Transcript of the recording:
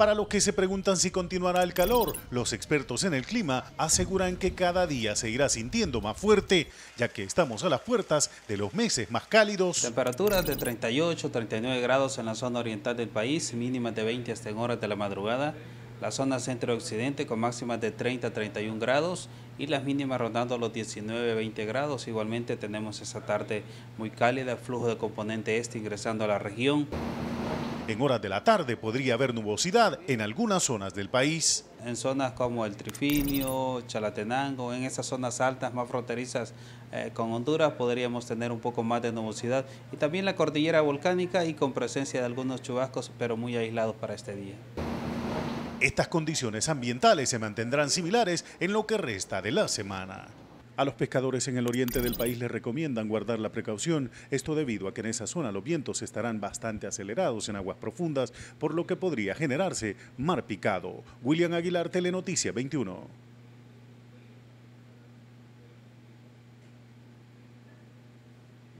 Para los que se preguntan si continuará el calor, los expertos en el clima aseguran que cada día se irá sintiendo más fuerte, ya que estamos a las puertas de los meses más cálidos. Temperaturas de 38, 39 grados en la zona oriental del país, mínimas de 20 hasta en horas de la madrugada. La zona centro-occidente con máximas de 30 a 31 grados y las mínimas rondando los 19-20 grados. Igualmente tenemos esa tarde muy cálida, flujo de componente este ingresando a la región. En horas de la tarde podría haber nubosidad en algunas zonas del país. En zonas como el Trifinio, Chalatenango, en esas zonas altas más fronterizas eh, con Honduras podríamos tener un poco más de nubosidad y también la cordillera volcánica y con presencia de algunos chubascos pero muy aislados para este día. Estas condiciones ambientales se mantendrán similares en lo que resta de la semana. A los pescadores en el oriente del país les recomiendan guardar la precaución, esto debido a que en esa zona los vientos estarán bastante acelerados en aguas profundas, por lo que podría generarse mar picado. William Aguilar, Telenoticia 21.